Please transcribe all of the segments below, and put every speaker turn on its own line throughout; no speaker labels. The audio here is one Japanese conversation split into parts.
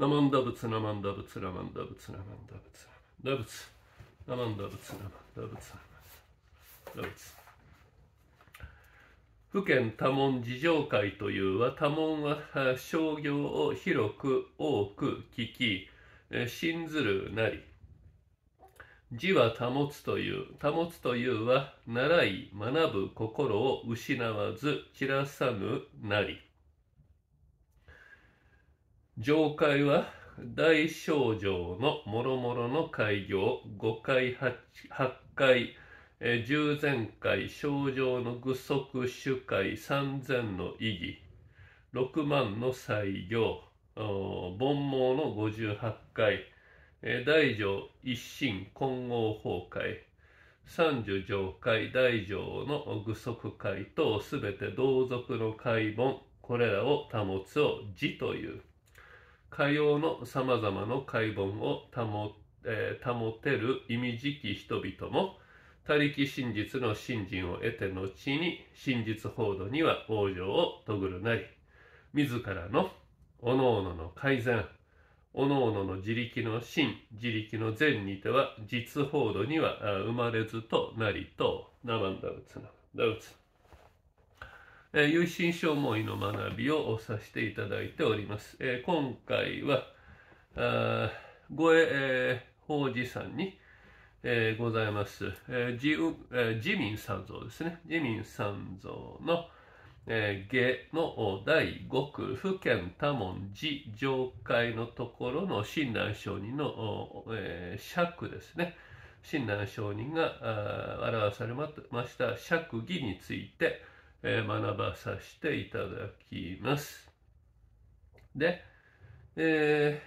ナマンダ仏ナマンダ仏ナマンダ仏ナマンダ仏ナマンダ仏ナマンダ仏ナマンダ仏ナマンダ仏府県多門事情会というは多門は商業を広く多く聞き信ずるなり字は保つという保つというは習い学ぶ心を失わず散らさぬなり上階は大小城のもろもろの開業5階 8, 8階え十前回症状の具足主会三千の意義六万の採行煩悩の58八回大乗一心混合崩壊三十条会大乗の具足会等すべて同族の解本これらを保つを「字」というかようのさまざまな解剖を保,、えー、保てる意味じき人々も他力真実の信心を得て後に真実報道には往生をとぐるなり自らのおのおのの改善おのおのの自力の真自力の善にては実報道には生まれずとなりと生んだうつなだうつえー、有心証思いの学びをさせていただいております。えー、今回は、あ護衛、えー、法事さんに、えー、ございます、えーえー、自民三蔵ですね。自民三蔵の、えー、下の第5区、府県多門寺上階のところの親鸞上人の、えー、釈ですね。親鸞上人が表されました釈義について、え学ばさせていただきます。で、え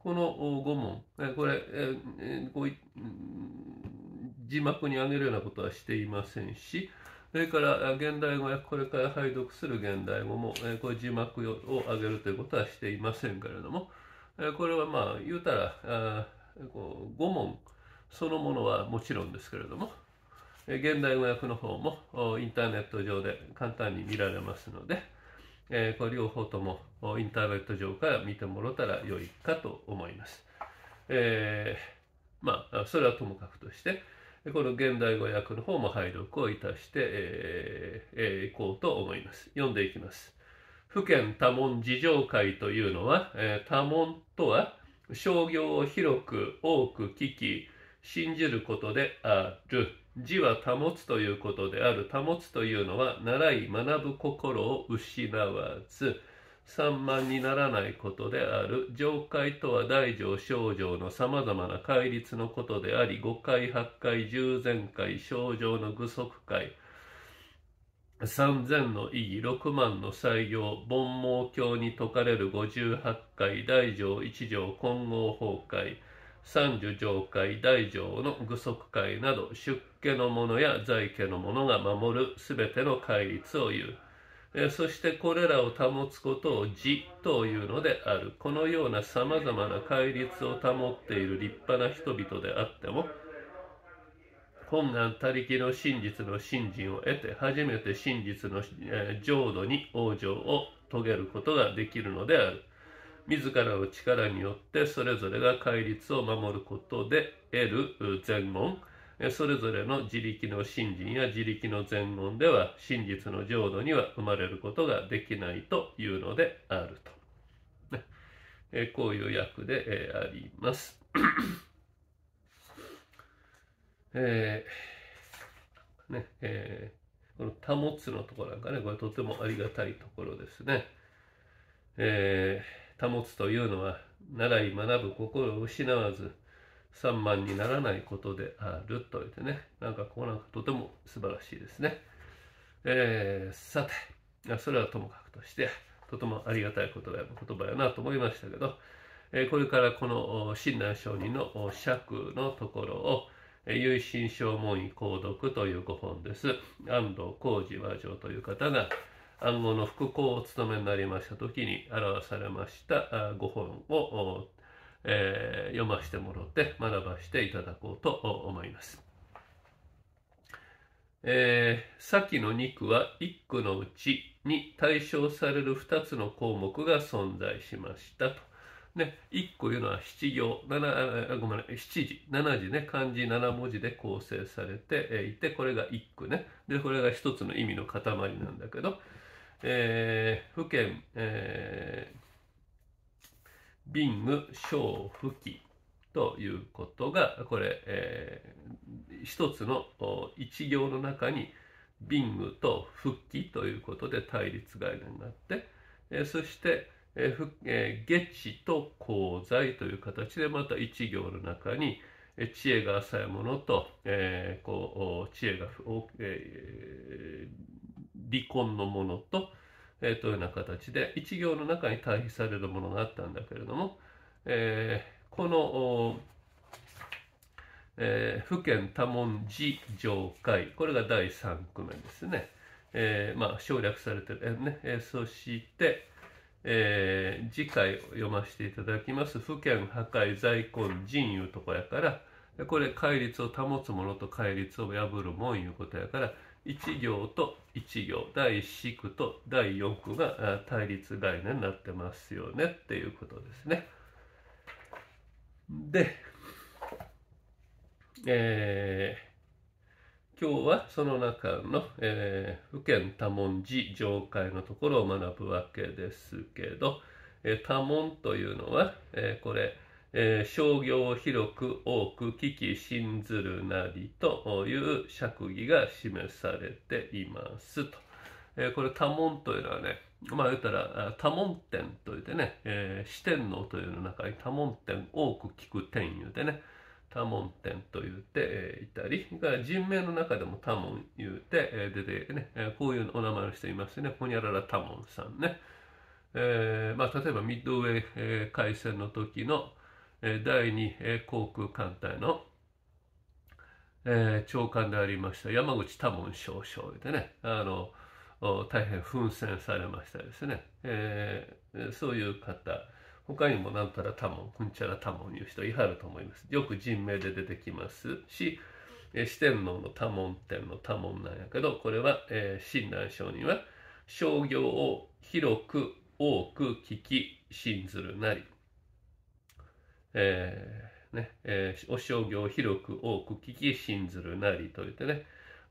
ー、この5問、えこれ、えー、こう字幕にあげるようなことはしていませんし、それから現代語やこれから拝読する現代語も、えー、これ字幕を上げるということはしていませんけれども、えこれはまあ言うたらあこう5問そのものはもちろんですけれども、現代語訳の方もインターネット上で簡単に見られますので、えー、これ両方ともインターネット上から見てもらったら良いかと思います。えー、まあ、それはともかくとして、この現代語訳の方も拝読をいたして、えーえー、いこうと思います。読んでいきます。府県多聞事情会というのは、えー、多聞とは商業を広く多く聞き、信じることである。字は保つということである保つというのは習い学ぶ心を失わず散漫にならないことである上界とは大乗小乗のさまざまな戒律のことであり五回八回十前回小乗の具足会三千の意義六万の採用盆毛経に説かれる五十八回大乗一条混合崩壊三樹上会大乗の具足会など出家の者や在家の者が守る全ての戒律を言う。そしてこれらを保つことを自というのである。このようなさまざまな戒律を保っている立派な人々であっても、本願他力の真実の信心を得て、初めて真実の浄土に往生を遂げることができるのである。自らの力によってそれぞれが戒律を守ることで得る全言それぞれの自力の信心や自力の全問では真実の浄土には生まれることができないというのであると、ね、こういう訳であります。えー、ねえー、この「保つ」のところなんかねこれとてもありがたいところですね。えー保つというのは習い学ぶ心を失わず散漫にならないことであると言ってねなんかこうなんかとても素晴らしいですね、えー、さてそれはともかくとしてとてもありがたい言葉言葉やなと思いましたけど、えー、これからこの親鸞上人の尺のところを唯心証文位購読という5本です安藤浩二和上という方が「暗号の副項をお務めになりました時に表されましたご本を、えー、読ませてもろって学ばしていただこうと思います。えー、先の2句は1句のうちに対象される2つの項目が存在しましたと。ね、1個いうのは7行7ごめん七字7ね漢字7文字で構成されていてこれが1句ねでこれが1つの意味の塊なんだけどえー、府県、えー、ビング小付記ということが、これ、えー、一つの一行の中に、ビングと復帰ということで対立概念があって、えー、そして、えーえー、地と功罪という形でまた一行の中に、えー、知恵が浅いものと、えー、こう知恵が、えー、離婚のものと、えー、というような形で、1行の中に対比されるものがあったんだけれども、えー、この、えー、府県多文寺上会、これが第3句目ですね。えー、まあ、省略されてる、えね、えそして、えー、次回読ませていただきます。府県破壊在婚人いうとこやから、これ戒律を保つものと戒律を破るもんいうことやから、1行と1行第四句と第4句が対立概念になってますよねっていうことですね。で、えー、今日はその中の、えー、多文字上界のところを学ぶわけですけど、えー、多文というのは、えー、これ、えー、商業広く多く危機信ずるなりという釈義が示されていますと。えー、これ多聞というのはね、まあ言ったら多聞天といってね、えー、四天王というの中に多聞天多く聞く天言でね、多聞天と言って、えいたり、人名の中でも多聞言うて、え出てね、えこういうお名前の人いますね、ほにゃらら多聞さんね。えー、まあ例えばミッドウェえー、海戦の時の、第2航空艦隊の長官でありました山口多門少将でねあの大変奮戦されましたですね、えー、そういう方他にも何たら多門うんちゃら多門いう人いはると思いますよく人名で出てきますし四天王の多門天の多門なんやけどこれは親鸞上人は商業を広く多く聞き信ずるなりえー、ね、えー、お商業広く多く聞き信ずるなりといってね、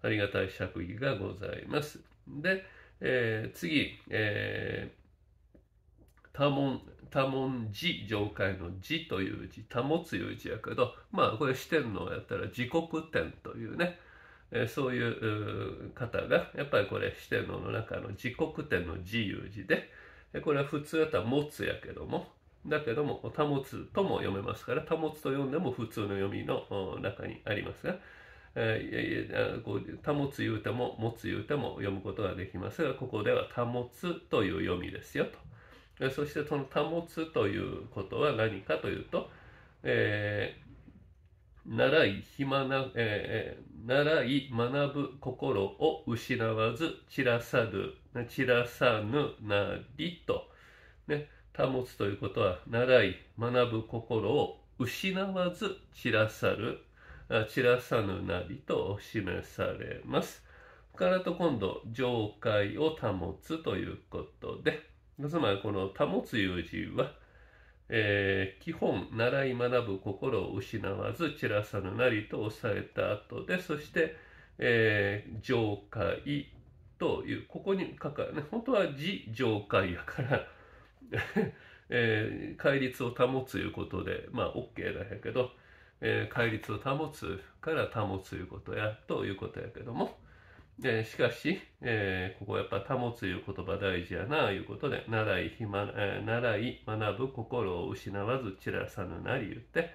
ありがたい釈義がございます。で、えー、次、えー、多聞、多聞寺上界の寺という字、保ついう字やけど、まあこれ四天王やったら時刻天というね、えー、そういう方が、やっぱりこれ四天王の中の時刻天の字いう字で、これは普通やったら持つやけども、だけども保つとも読めますから保つと読んでも普通の読みの中にありますが、えー、こう保つ言うても持つ言うても読むことができますがここでは保つという読みですよとそしてその保つということは何かというと、えー習い暇な、えー、習い学ぶ心を失わず散らさぬ散らさぬなりと、ね保つということは習い学ぶ心を失わず散らさる散らさぬなりと示されます。からと今度上界を保つということでつまりこの「保つ」いう字は、えー、基本習い学ぶ心を失わず散らさぬなりと抑えた後でそして、えー、上界というここに書かね本当は自上界やから えー、戒律を保ついうことで、まあ、OK だんやけど、えー、戒律を保つから保ついうことや、ということやけども、えー、しかし、えー、ここやっぱ保ついう言葉大事やな、いうことで、習い、えー、習い、学ぶ心を失わず散らさぬなり言って、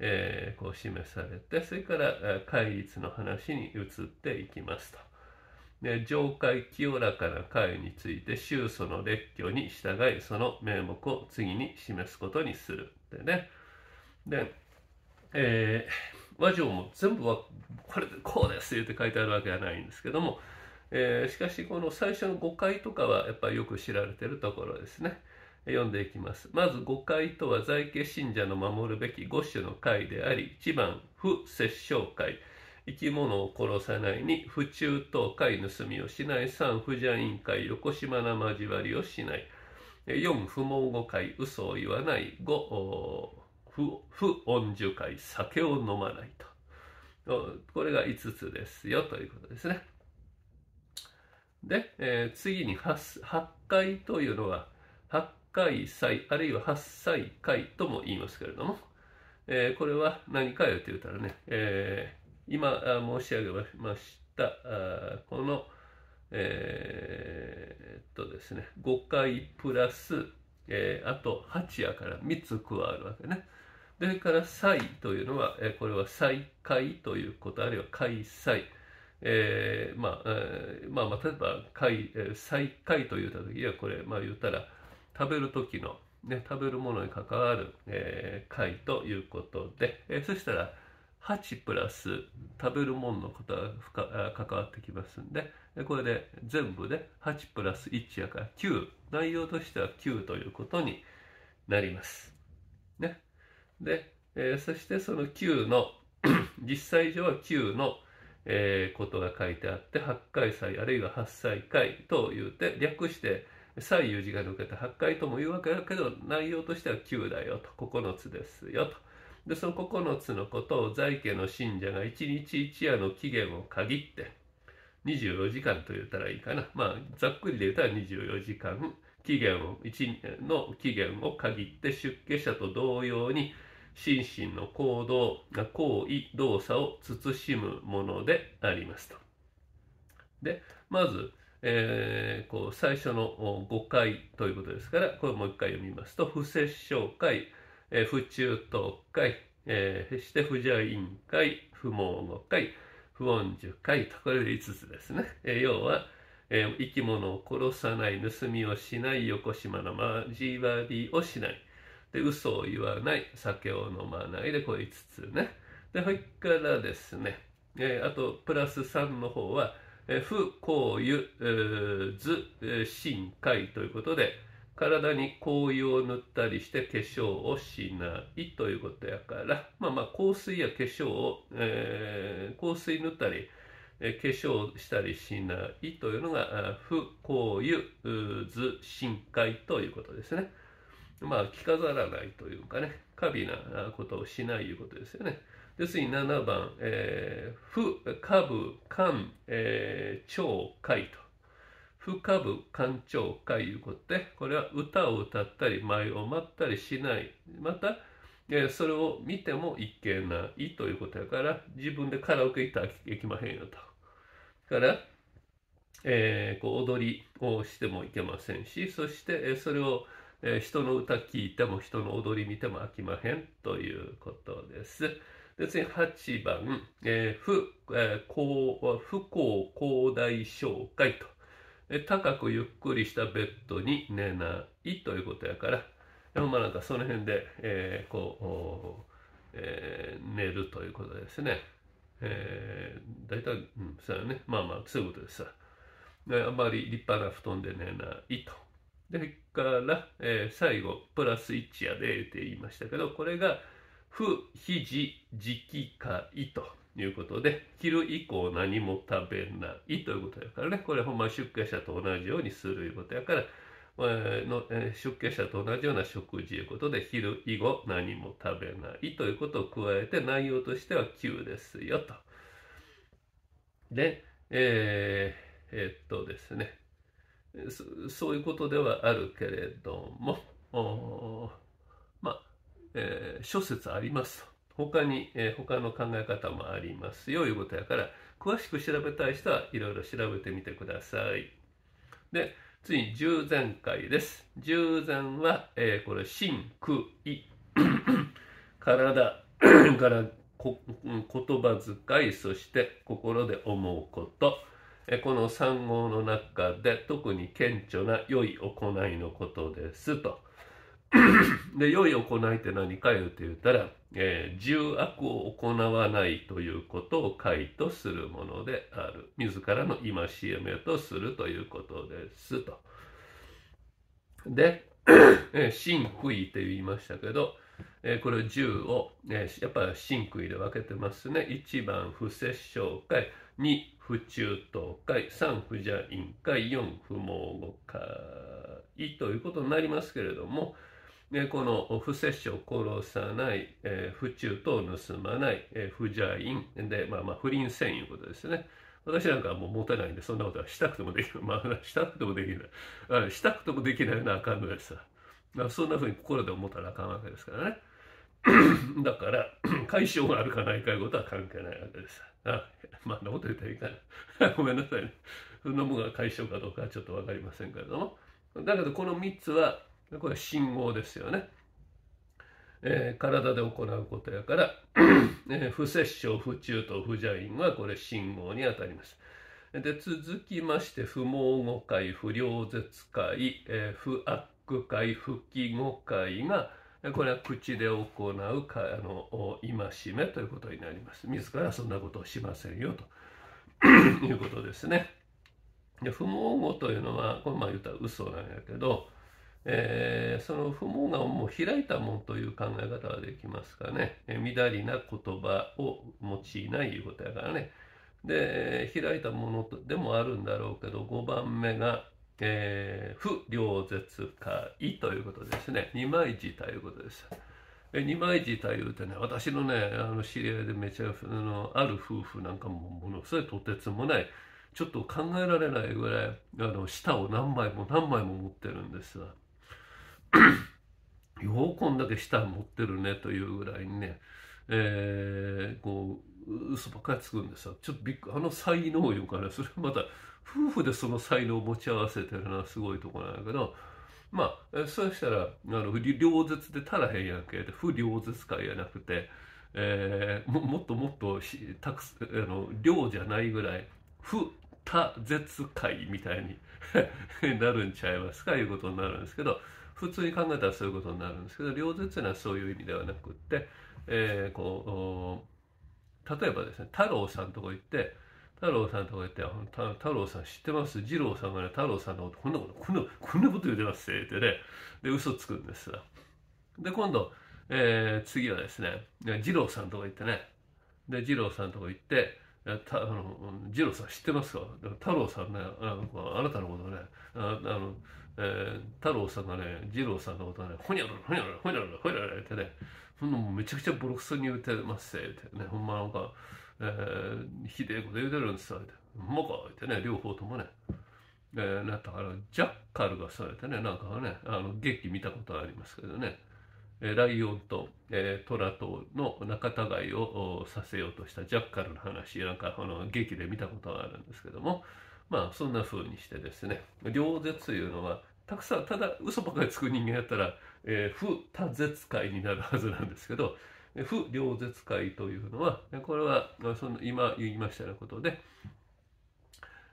えー、こう示されて、それから、戒律の話に移っていきますと。ね、上界清らかな会について宗祖の列挙に従いその名目を次に示すことにするってねで、えー、和上も全部はこれでこうですって書いてあるわけはないんですけども、えー、しかしこの最初の誤解とかはやっぱりよく知られてるところですね読んでいきますまず誤解とは在家信者の守るべき五種の会であり1番不摂生会生き物を殺さないに不中等貝盗みをしない三不邪院会横島な交わりをしない4不毛誤会嘘を言わない5不不恩受会酒を飲まないとこれが5つですよということですねで、えー、次に 8, 回というのは8回祭あるいは8歳会とも言いますけれども、えー、これは何かよと言ったらね、えー今申し上げましたこの、えー、っとですね、5回プラス、えー、あと8やから3つ加わるわけね。それから歳」というのは、えー、これは再開ということあるいは開催。えー、まあ、えー、まあ、まあ、例えば開、え再開と言った時はこれ、まあ、言ったら食べる時の、ね、食べるものに関わる、えー、会ということで、えー、そしたら8プラス食べるもののことが関わってきますんでこれで全部で8プラス1やから9内容としては9ということになります。ね、で、えー、そしてその9の 実際上は9の、えー、ことが書いてあって8回祭あるいは8歳回というて略して祭右字が抜けて8回とも言うわけだけど内容としては9だよと9つですよと。でその9つのことを在家の信者が1日1夜の期限を限って24時間と言ったらいいかなまあざっくりで言ったら24時間期限を1の期限を限って出家者と同様に心身の行動行為動作を慎むものでありますと。でまず、えー、こう最初の5回ということですからこれもう一回読みますと「不摂生会えー、府中東海、えー、そして不条院会、不毛語会、不音樹会と、これで5つですね。えー、要は、えー、生き物を殺さない、盗みをしない、横島の交わりをしない。で、嘘を言わない、酒を飲まないで、これ5つね。で、それからですね、えー、あと、プラス3の方は、えー、不、幸、湯、え図、えー、深海ということで、体に香油を塗ったりして化粧をしないということやからまあまあ香水や化粧を、えー、香水塗ったり化粧したりしないというのが不香油図深海ということですね。まあ着飾らないというかね過敏なことをしないということですよね。でに7番「えー、不下部肝腸、えー、海」と。深部官聴会いうことで、これは歌を歌ったり、舞を舞ったりしない。また、えそれを見てもいけないということやから、自分でカラオケ行ったら行きまへんよと。から、えー、こう踊りをしてもいけませんし、そして、えそれを、え人の歌聞いても人の踊り見ても飽きまへんということです。で次8番、えー、不、えー、不幸、高大紹介と。高くゆっくりしたベッドに寝ないということやから、まあなんかその辺で、えー、こう、えー、寝るということですね。えー、大体、うん、そうよね。まあまあ、そういうことですわ。あまり立派な布団で寝ないと。で、から、えー、最後、プラス1やでって言いましたけど、これが、不、ひじ、じきかいと。いうことで、昼以降何も食べないということやからね、これほんま出家者と同じようにするいうことやから、えのえ出家者と同じような食事いうことで、昼以後何も食べないということを加えて、内容としては9ですよと。で、えー、えー、っとですねそ、そういうことではあるけれども、まあ、えー、諸説ありますと。他に、えー、他の考え方もありますよいうことやから詳しく調べたい人はいろいろ調べてみてくださいで次に従前回です従前は、えー、これ心空意 体 からこ言葉遣いそして心で思うことこの3号の中で特に顕著な良い行いのことですと。で、良い行いって何か言うて言ったら、えー、重悪を行わないということを解とするものである。自らの戒めとするということですと。で、え真悔って言いましたけど、えー、これ10を、えー、やっぱり真悔で分けてますね。1番不摂生会、2不中等会、3不邪院会、4不毛語会ということになりますけれども、でこの不摂生殺さない、えー、不中と盗まない、えー、不邪因で、まあ、まあ不倫せんいうことですね。私なんかもう持たないんで、そんなことはしたくてもできない。まあ、したくてもできない。したくてもできないなあかんぐらいさ。まあ、そんなふうに心で思ったらあかんわけですからね。だから、解消があるかないかいうことは関係ないわけです。あまあ、なこと言ったらいいかな。ごめんなさいね。そんなものが解消かどうかはちょっと分かりませんけれども。だけど、この3つは、これは信号ですよね。えー、体で行うことやから、えー、不摂生不中と不邪因はこれ信号にあたります。で続きまして不毛誤解、不良絶会、えー、不悪会不記語会がこれは口で行うかあの戒めということになります。自らそんなことをしませんよということですね。で不毛語というのはこれまあ言ったら嘘なんやけど。えー、その不毛がもも開いたもんという考え方ができますかね、えー、乱りな言葉を用いないいうことやからねで、開いたものでもあるんだろうけど5番目が、えー、不良絶会ということですね二枚字ということですえ二枚というてね私のねあの知り合いでめちゃあのある夫婦なんかもものすごいとてつもないちょっと考えられないぐらいあの舌を何枚も何枚も持ってるんですわ。ようこんだけ舌持ってるねというぐらいにね、えー、こう嘘ばっかりつくんでさちょっとびっくあの才能いうかねそれまた夫婦でその才能を持ち合わせてるのはすごいとこなんやけどまあそうしたらあの両舌で足らへんやんけ不両舌会やなくて、えー、ももっともっとしたくあの量じゃないぐらい不多舌会みたいに なるんちゃいますかいうことになるんですけど。普通に考えたらそういうことになるんですけど両絶っいうのはそういう意味ではなくって、えー、こう例えばですね太郎さんとこ行って太郎さんとこ行って「太郎さん知ってます二郎さんがね太郎さんのことこんなことこんなこんなこと言うてます」ってねで嘘つくんですよ。で今度、えー、次はですね二郎さんとこ行ってねで二郎さんとこ行って。たあの二郎さん知ってますか太郎さんねあのあなたのことねああのえー、太郎さんがね二郎さんのことがねほにゃらら、ほにゃらら、ほにゃらほにゃらってねほんなもうめちゃくちゃボロクソに言うてますってねほんまなんか、えー、ひでえこと言うてるんですよってほんまかってね両方ともね。えー、なったからジャッカルがされてねなんかねあの劇見たことありますけどね、えー、ライオンと、えー、トラとの仲違いをさせようとしたジャッカルの話なんかこの劇で見たことがあるんですけども、まあそんな風にしてですね両舌というのはたくさんただ嘘ばかりつく人間やったら、えー、不多絶界になるはずなんですけど不両絶界というのはこれはその今言いましたようなことで、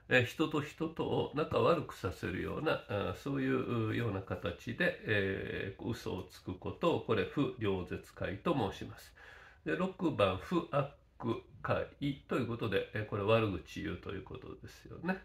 えー、人と人とを仲悪くさせるようなあそういうような形で、えー、嘘をつくことをこれ不両絶界と申します。で6番「不悪ク会ということで、えこれ悪口言うということですよね。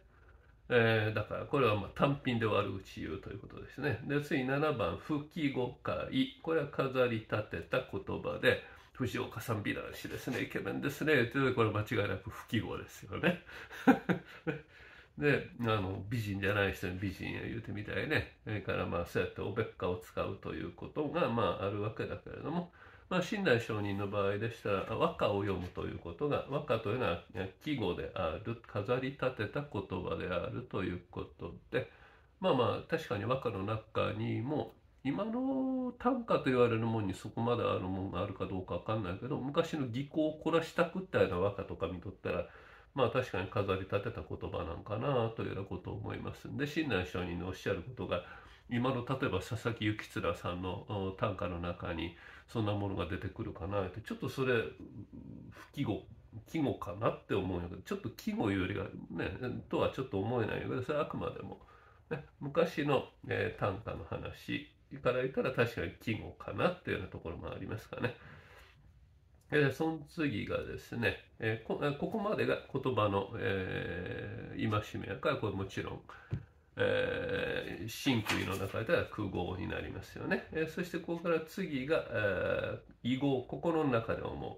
えー、だからこれはま単品で悪口言うということですね。で次7番「復帰誤解」これは飾り立てた言葉で「藤岡さん美男子ですねイケメンですね」というこれ間違いなく不記号ですよね。であの美人じゃない人に美人や言うてみたいねそれからまあそうやっておべっかを使うということがまああるわけだけれどもまあ、信頼承認の場合でしたら和歌を読むということが和歌というのは季語である飾り立てた言葉であるということでまあまあ確かに和歌の中にも今の短歌と言われるもんにそこまであるもんがあるかどうかわかんないけど昔の技巧を凝らしたくったような和歌とか見とったらまあ確かに飾り立てた言葉なんかなというようなことを思いますんで親鸞上人のおっしゃることが今の例えば佐々木幸面さんの短歌の中に「そんなものが出てくるかなってちょっとそれ不記号季語かなって思うんやけどちょっと季語よりはねとはちょっと思えないけどそれはあくまでも、ね、昔の、えー、短歌の話から言ったら確かに季語かなっていうようなところもありますかね。えー、その次がですね、えー、こここまでが言葉の、えー、戒めやからこれもちろんえー、真空の中では空合になりますよね。えー、そしてここから次が、えー、心の中で思う。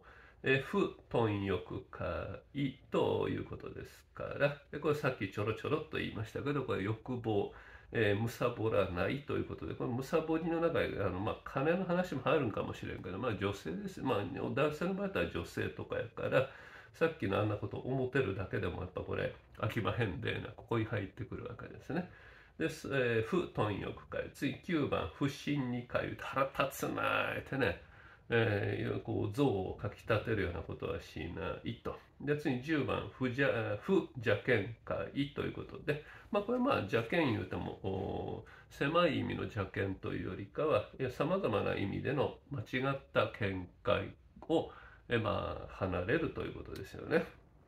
え不貪欲かいということですから、これさっきちょろちょろっと言いましたけど、これ欲望、えー、むさぼらないということで、これむさぼりの中で、あのまあ、金の話も入るんかもしれんけど、まあ、女性です。まあ、男性の場合だったら女性とかやから、さっきのあんなこと思ってるだけでもやっぱこれ、秋葉返礼がここに入ってくるわけですね。です、えー、不貪欲会、次9番、不信に会、腹立つなーってね、えー、こう像をかきたてるようなことはしないと。で、次10番、不邪不邪かいということで、まあこれまあ邪見言うても、狭い意味の邪見というよりかは、さまざまな意味での間違った見解を、えまあ、離れるということですよね。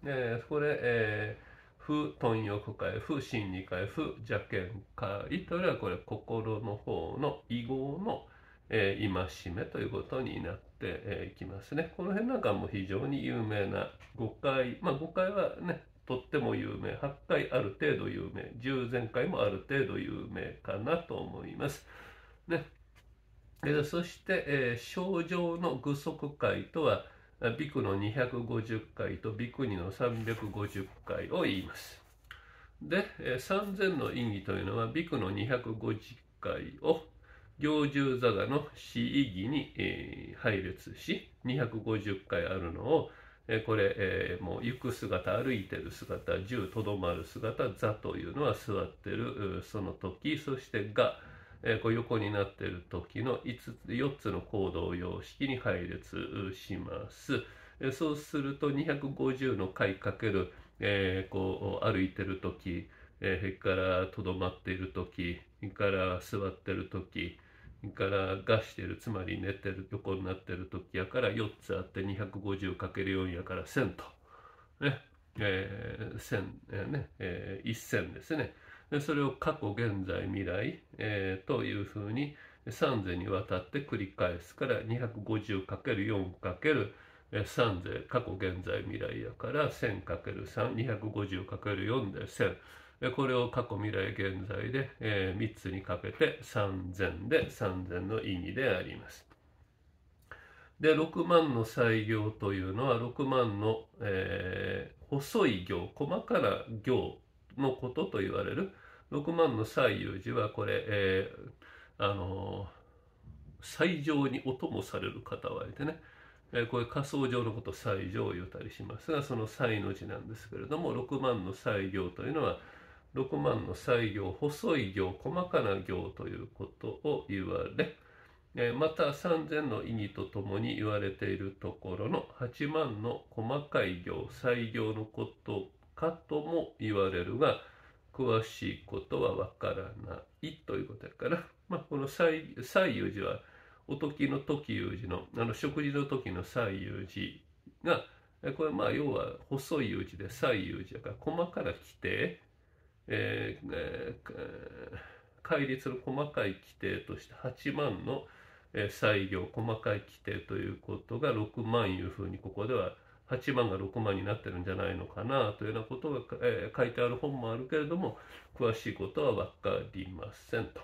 えー、これ、えー不、貪欲会、不、心理会、不、邪見会というのはこれ心の方の異合の、えー、戒めということになっていきますね。この辺なんかも非常に有名な誤解。まあ5はね、とっても有名、8回ある程度有名、10前回もある程度有名かなと思います。ね。えー、そして、えー、症状の具足界とは、ビクの250回とビク2の350回を言います。で、3000の意義というのは、ビクの250回を行住座賀の詩意義に、配列し、250回あるのを、これ、もう行く姿、歩いてる姿、銃とどまる姿、座というのは座ってる、その時、そしてが、えー、こう横になってる時の5つ4つの行動様式に配列します。えー、そうすると250の回かける、えー、こう歩いてる時、えー、からとどまっている時から座ってる時からがしてるつまり寝てる横になってる時やから4つあって 250×4 やから1000と。ねえー、1000、えー、ね、えー、1000ですね。それを過去現在未来、えー、というふうに3世にわたって繰り返すから 250×4×3 世過去現在未来やから 1000×3250×4 で1000これを過去未来現在で、えー、3つにかけて3000で3000の意味であります。で6万の採行というのは6万の、えー、細い行細かな行のことと言われる6万の西遊寺はこれ、えー、あの最上にお供される方はいてね、えー、こういう仮想上のことを最上を言うたりしますがその最の字なんですけれども6万の最行というのは6万の最行細い行細かな行ということを言われ、また3000の意義とともに言われているところの8万の細かい行最行のことかとも言われるが、詳しいことはわからないということやから、まあ、この西遊寺は、おときの時有寺の、あの、食事の時の西遊寺が、これまあ、要は細い有寺で西遊寺やから、細から規定、えー、えー、戒律の細かい規定として8万の、えー、採用細かい規定ということが6万いうふうにここでは8万が6万になってるんじゃないのかなというようなことが、えー、書いてある本もあるけれども詳しいことは分かりませんと。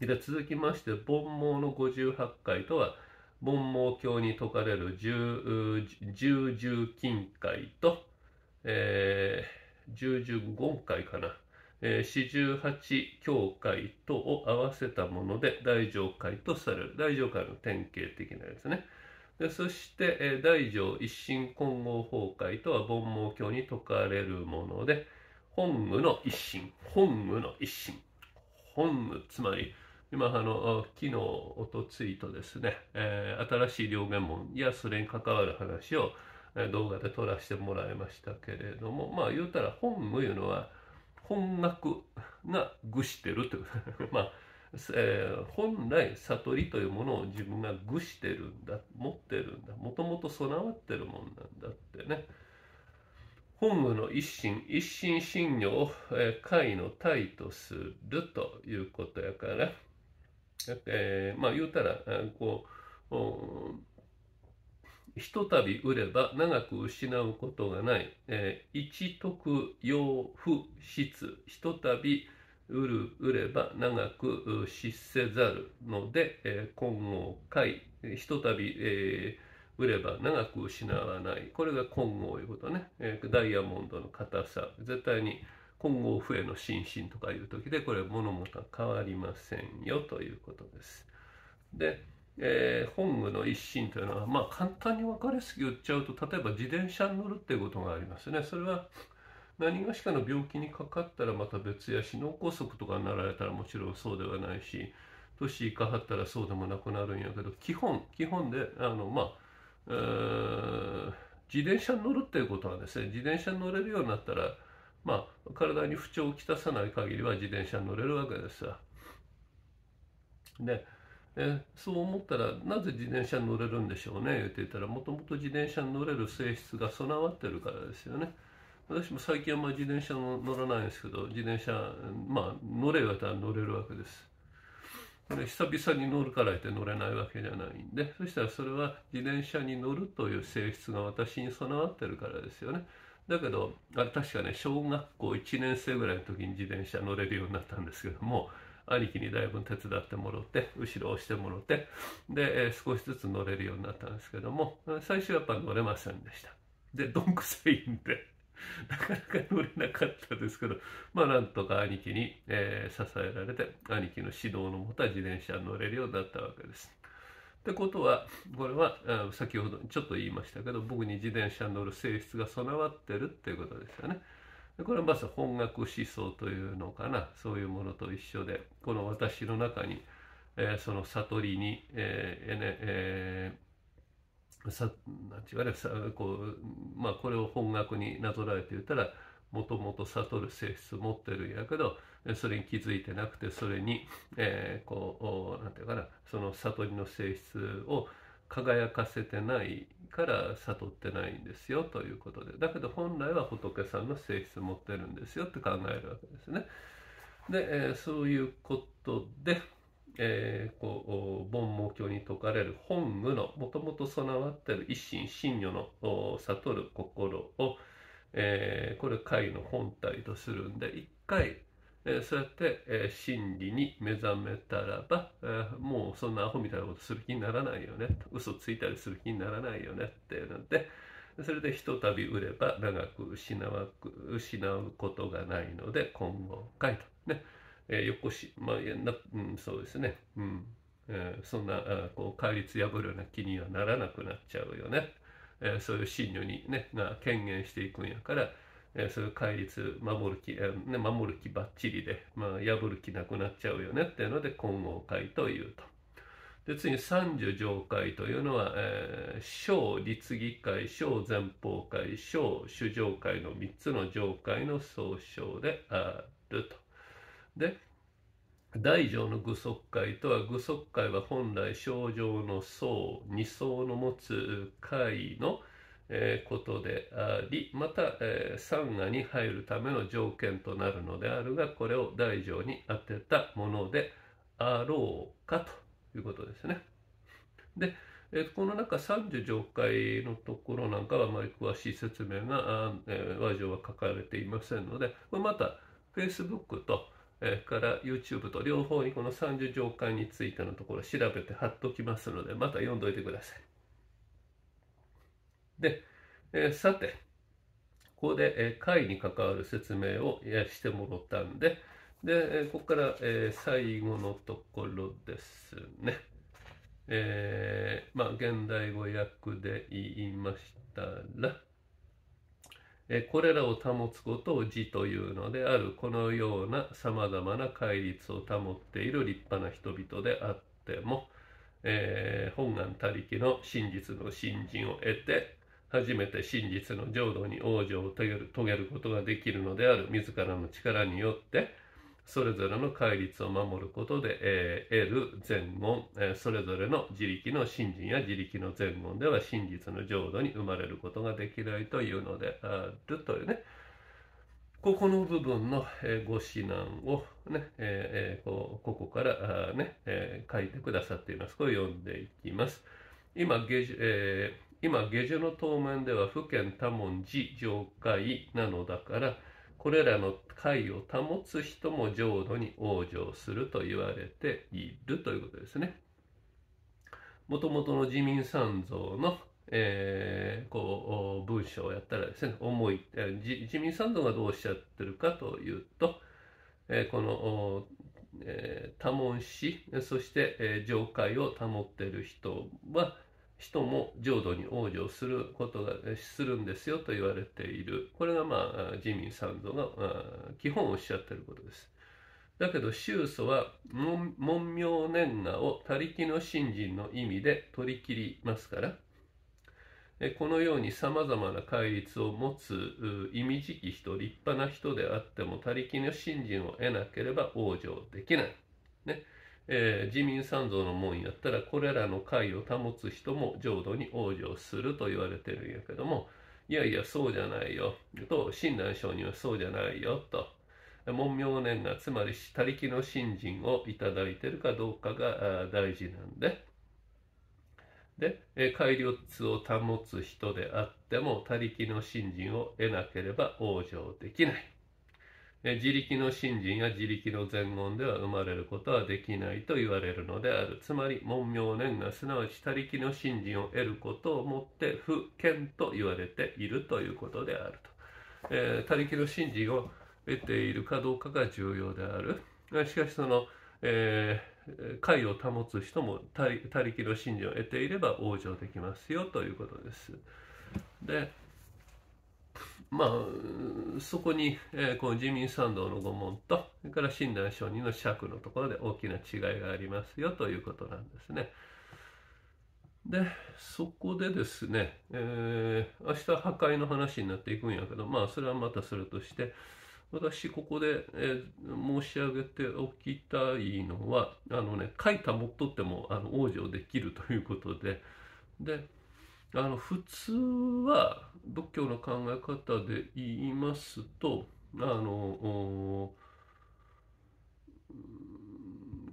で続きまして「煩悩の58回」とは煩悩経」に説かれる十十金回と、え十十言回かな。四十八教会とを合わせたもので大乗会とされる大乗会の典型的なやつねでそして「えー、大乗一心混合崩壊」とは盆悩教に説かれるもので本具の一心本具の一心本具つまり今あの昨日おとついとですね、えー、新しい両言文やそれに関わる話を動画で撮らせてもらいましたけれどもまあ言うたら本具いうのは本学が愚してるという まあえー、本来悟りというものを自分が愚してるんだ持ってるんだもともと備わってるもんなんだってね本部の一心一心信如を、えー、の体とするということやから、えー、まあ言うたらこう、ひとたび売れば長く失うことがない、えー、一徳養不質ひとたび売る売れば長く失せざるので、えー、今後回ひとたび、えー、売れば長く失わないこれが混合いうことね、えー、ダイヤモンドの硬さ絶対に混合不への心身とかいう時でこれ物事は変わりませんよということです。で、えー、本具の一心というのはまあ簡単に分かりやすく言っちゃうと例えば自転車に乗るっていうことがありますね。それは何がしかの病気にかかったらまた別やし脳梗塞とかになられたらもちろんそうではないし年いかはったらそうでもなくなるんやけど基本基本であのまあ、えー、自転車に乗るっていうことはですね自転車に乗れるようになったらまあ体に不調をきたさない限りは自転車に乗れるわけですわ。でえそう思ったらなぜ自転車に乗れるんでしょうね言ってったらもともと自転車に乗れる性質が備わってるからですよね。私も最近はまあ自転車乗らないんですけど自転車まあ乗れよとは乗れるわけですで久々に乗るからって乗れないわけじゃないんでそしたらそれは自転車に乗るという性質が私に備わってるからですよねだけどあれ確かね小学校1年生ぐらいの時に自転車乗れるようになったんですけども兄貴にだいぶ手伝ってもらって後ろ押してもらってで、えー、少しずつ乗れるようになったんですけども最初はやっぱ乗れませんでしたでどんくさいんで なかなか乗れなかったですけど、まあなんとか兄貴に、えー、支えられて、兄貴の指導のもとは自転車に乗れるようになったわけです。ってことは、これは、あ先ほどちょっと言いましたけど、僕に自転車に乗る性質が備わってるっていうことですよね。これはまず本学思想というのかな、そういうものと一緒で、この私の中に、えー、その悟りに、えーえー、さなんて言われこう、まあ、これを本学になぞらえて言ったらもともと悟る性質持ってるんやけどそれに気づいてなくてそれに、えー、こうなんていうかなその悟りの性質を輝かせてないから悟ってないんですよということでだけど本来は仏さんの性質持ってるんですよって考えるわけですね。で、えー、そういうことでえー、こう盆文教に説かれる本具のもともと備わってる一心真如の悟る心を、えー、これ解の本体とするんで一回、えー、そうやって、えー、真理に目覚めたらば、えー、もうそんなアホみたいなことする気にならないよね嘘ついたりする気にならないよねっていうので。それでひとたび売れば長く失うことがないので今後回とね。えー、よこし、まあなうん、そうですね、うんえー、そんなあこう戒律破るような気にはならなくなっちゃうよね、えー、そういう信女に、ね、が権限していくんやから、えー、そういう戒律守る気、えーね、守る気ばっちりで、まあ、破る気なくなっちゃうよねっていうので金剛会というと。で次に三女上界というのは、えー、小律儀会、小前方会、小主上界の3つの上界の総称であると。で大乗の具足界とは具足界は本来症状の層二層の持つ界の、えー、ことでありまた、えー、三がに入るための条件となるのであるがこれを大乗に当てたものであろうかということですね。で、えー、この中三十条会のところなんかはあまり詳しい説明が、あえー、和上は書かれていませんのでこれまた Facebook とえから YouTube と両方にこの30条巻についてのところ調べて貼っときますのでまた読んどいてください。で、えさてここで、え解に関わる説明をしてもろたんでで、えここから、え最後のところですね。えー、まあ現代語訳で言いましたらこれらを保つことを自というのであるこのようなさまざまな戒律を保っている立派な人々であっても、えー、本願他力の真実の信心を得て初めて真実の浄土に往生を遂げることができるのである自らの力によってそれぞれの戒律を守ることで、えー、得る禅言、えー、それぞれの自力の信心や自力の禅言では真実の浄土に生まれることができないというのであるというねここの部分の、えー、ご指南をね、ねえー、こここからね、え書いてくださっています。これ読んでいきます。今、下樹、え今下樹の当面では府県多文寺上界なのだから、これらの解を保つ人も浄土に往生すると言われているということですね。もともとの自民三蔵の、えー、こう文章をやったらですね思い自民三蔵がどうおっしゃってるかというと、えー、この、えー、多聞しそして、えー、上界を保っている人は人も浄土に往生することがするんですよと言われているこれがまあ自民三蔵が基本おっしゃってることですだけど宗祖は文明年賀を他力の信心の意味で取り切りますからこのようにさまざまな戒律を持つ意味時期人立派な人であっても他力の信心を得なければ往生できない、ね、えー、自民三蔵の門やったらこれらの会を保つ人も浄土に往生すると言われてるんやけどもいやいやそうじゃないよと親鸞聖人はそうじゃないよと門明年がつまり他力の信心をいただいてるかどうかが大事なんで。で、戒律を保つ人であっても他力の信心を得なければ往生できない。自力の信心や自力の全言では生まれることはできないと言われるのであるつまり文明念がすなわち他力の信心を得ることをもって不見と言われているということであると、えー、他力の信心を得ているかどうかが重要であるしかしその、えー、解を保つ人も他力の信心を得ていれば往生できますよということですでまあ、そこに、えー、この自民参道の御門と、それから親鸞上人の尺のところで大きな違いがありますよということなんですね。で、そこでですね、えー、明日破壊の話になっていくんやけど、まあ、それはまたそれとして、私、ここで、えー、申し上げておきたいのは、あのね、書いたもっとっても、あの、往生できるということで、で、あの普通は仏教の考え方で言いますとあの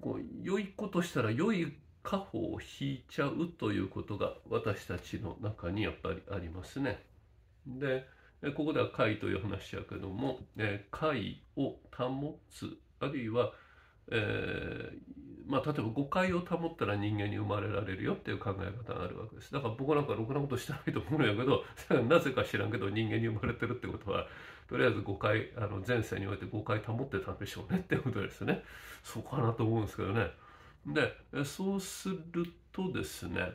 こう良いことしたら良い家宝を引いちゃうということが私たちの中にやっぱりありますね。でここでは「解」という話やけども「解を保つ」あるいは「えー、まあ、例えば誤解を保ったら人間に生まれられるよっていう考え方があるわけですだから僕なんかろくなことしてないと思うんやけど なぜか知らんけど人間に生まれてるってことはとりあえず誤解あの前世において誤解保ってたんでしょうねってことですねそうかなと思うんですけどねでそうするとですね、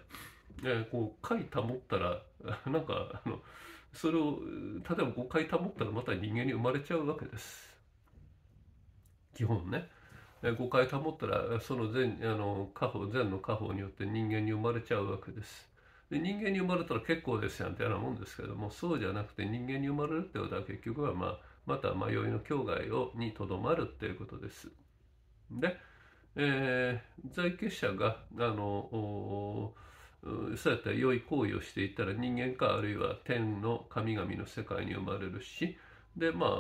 えー、こう解保ったら なんかあのそれを例えば誤解保ったらまた人間に生まれちゃうわけです基本ね。誤解保ったらその全あの家宝善の家宝によって人間に生まれちゃうわけです。で人間に生まれたら結構ですやんってようなもんですけどもそうじゃなくて人間に生まれるってことは結局は、まあ、また迷いの境外をにとどまるっていうことです。で、えー、在家者があのそうやったら良い行為をしていたら人間かあるいは天の神々の世界に生まれるしでまあ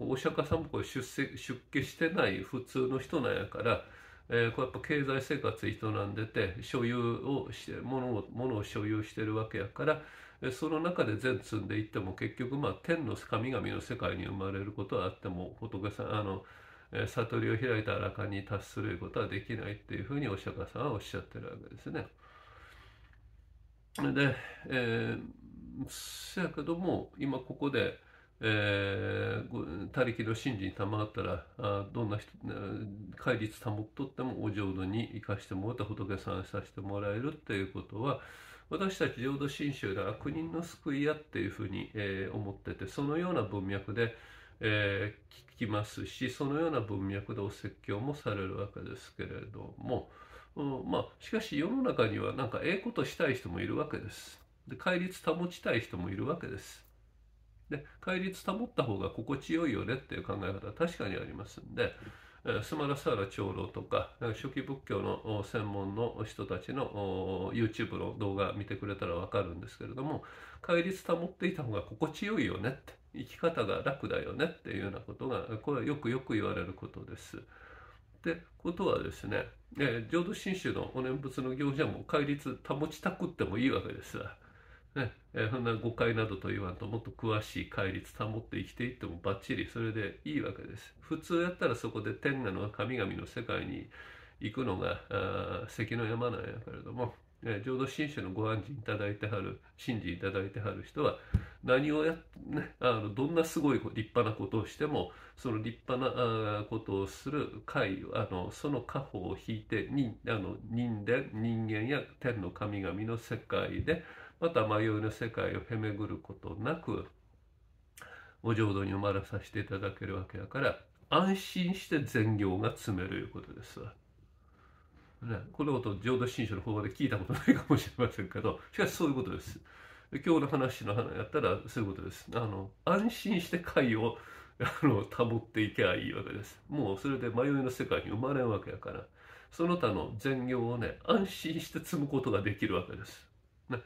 お釈迦さんもこう出出家してない普通の人なんやから、えー、こうやっぱ経済生活営んでて所有をして物を物を所有してるわけやからその中で善積んでいっても結局まあ天の神々の世界に生まれることはあっても仏さんあの悟りを開いたかに達することはできないっていうふうにお釈迦さんはおっしゃってるわけですね。で、えー、せやけども今ここでえー、他力の信に賜ったらあどんな人戒律保っとってもお浄土に生かしてもらった仏さんさせてもらえるっていうことは私たち浄土真宗では悪人の救いやっていうふうに、えー、思っててそのような文脈で、えー、聞きますしそのような文脈でお説教もされるわけですけれども、うん、まあしかし世の中にはなんかええことしたい人もいるわけです。で戒律保ちたい人もいるわけです。で戒律保った方が心地よいよねっていう考え方は確かにありますんで。スマラサーラ長老とか初期仏教の専門の人たちの YouTube の動画見てくれたら分かるんですけれども戒律保っていた方が心地よいよねって生き方が楽だよねっていうようなことがこれはよくよく言われることです。ってことはですね、えー、浄土真宗のお念仏の行者も戒律保ちたくってもいいわけです。ね、えそんな誤解などと言わんともっと詳しい戒律保って生きていってもバッチリそれでいいわけです普通やったらそこで天下の神々の世界に行くのが関の山なんやけれども、え浄土真宗のご安心いただいてはる信じいただいてはる人は何をや、ね、あのどんなすごい立派なことをしてもその立派なことをする会あのその家宝を引いてにあの人間人間や天の神々の世界でまた迷いの世界をへめぐることなくお浄土に生まれさせていただけるわけだから安心して善行が積めるいうことです。ね、このこと浄土真宗の方で聞いたことないかもしれませんけどしかしそういうことです。今日の話の話やったらそういうことです。あの安心して会をあの保っていけばいいわけです。もうそれで迷いの世界に生まれんわけやからその他の善行をね安心して積むことができるわけです。ね、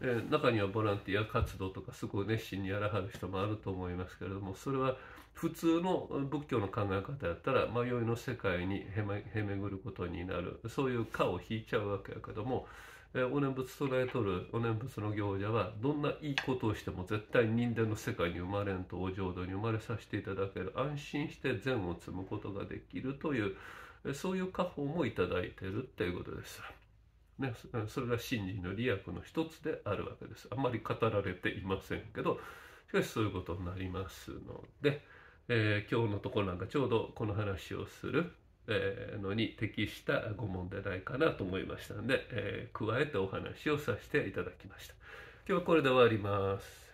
え中にはボランティア活動とかすごい熱心にやらはる人もあると思いますけれどもそれは普通の仏教の考え方やったら迷いの世界にへめへめぐることになるそういう蚊を引いちゃうわけやけども、えお念仏唱えとるお念仏の行者はどんないいことをしても絶対人間の世界に生まれんとお浄土に生まれさせていただける安心して善を積むことができるというそういう家宝もいただいてるっていうことです。ね、それが真理の利益の一つであるわけです。あんまり語られていませんけど、しかしそういうことになりますので、えー、今日のところなんかちょうどこの話をする、えー、のに適したご問でないかなと思いましたんで、えー、加えてお話をさせていただきました。今日はこれで終わります。